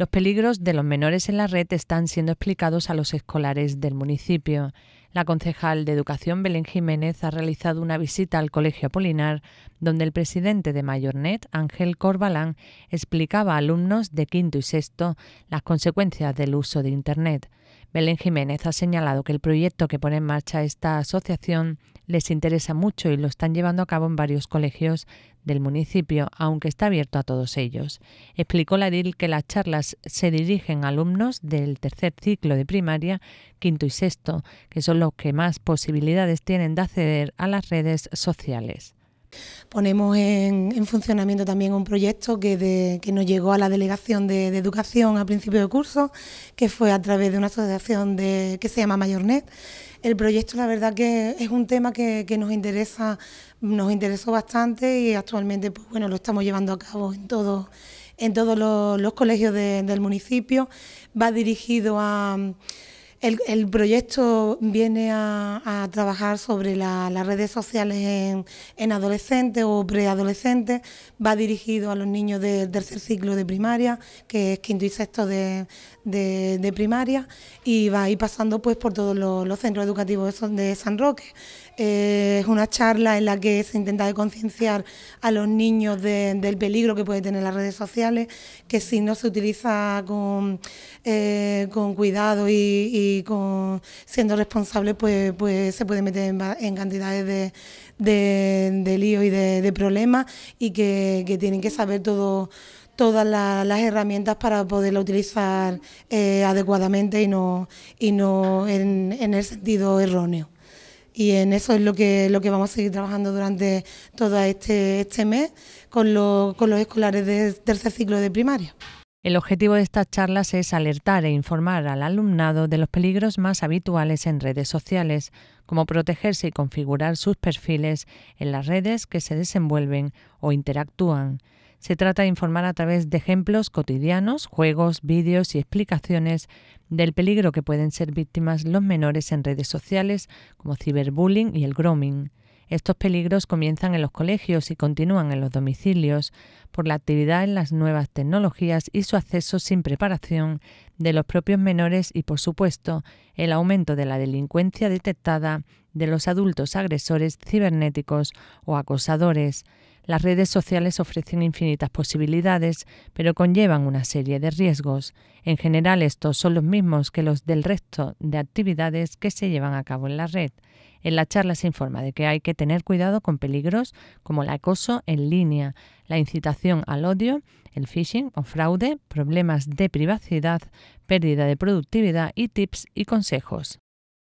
Los peligros de los menores en la red están siendo explicados a los escolares del municipio. La concejal de Educación Belén Jiménez ha realizado una visita al Colegio Apolinar, donde el presidente de Mayornet, Ángel Corbalán, explicaba a alumnos de quinto y sexto las consecuencias del uso de Internet. Belén Jiménez ha señalado que el proyecto que pone en marcha esta asociación les interesa mucho y lo están llevando a cabo en varios colegios del municipio, aunque está abierto a todos ellos. Explicó la DIL que las charlas se dirigen a alumnos del tercer ciclo de primaria, quinto y sexto, que son los que más posibilidades tienen de acceder a las redes sociales. Ponemos en, funcionamiento también un proyecto que, nos llegó a la Delegación de, Educación a principio de curso, que fue a través de una asociación de, que se llama Mayornet. El proyecto la verdad que es un tema que, nos interesa, nos interesó bastante y actualmente pues, bueno, lo estamos llevando a cabo en en todos los, colegios del municipio. Va dirigido a el, proyecto viene a, trabajar sobre las redes sociales en, adolescentes o preadolescentes, va dirigido a los niños del tercer ciclo de primaria, que es quinto y sexto de, primaria, y va a ir pasando pues, por todos los, centros educativos de San Roque. Eh, es una charla en la que se intenta concienciar a los niños del peligro que puede tener las redes sociales, que si no se utiliza con, eh, cuidado y y siendo responsable pues, pues, se puede meter en, cantidades de, lío líos y de, problemas y que, tienen que saber todas las herramientas para poderla utilizar eh, adecuadamente y no, en, el sentido erróneo y en eso es lo que, vamos a seguir trabajando durante todo este, este mes con, los escolares del tercer ciclo de primaria. El objetivo de estas charlas es alertar e informar al alumnado de los peligros más habituales en redes sociales, como protegerse y configurar sus perfiles en las redes que se desenvuelven o interactúan. Se trata de informar a través de ejemplos cotidianos, juegos, vídeos y explicaciones del peligro que pueden ser víctimas los menores en redes sociales como ciberbullying y el grooming. Estos peligros comienzan en los colegios y continúan en los domicilios por la actividad en las nuevas tecnologías y su acceso sin preparación de los propios menores y, por supuesto, el aumento de la delincuencia detectada de los adultos agresores cibernéticos o acosadores. Las redes sociales ofrecen infinitas posibilidades, pero conllevan una serie de riesgos. En general, estos son los mismos que los del resto de actividades que se llevan a cabo en la red. En la charla se informa de que hay que tener cuidado con peligros como el acoso en línea, la incitación al odio, el phishing o fraude, problemas de privacidad, pérdida de productividad y tips y consejos.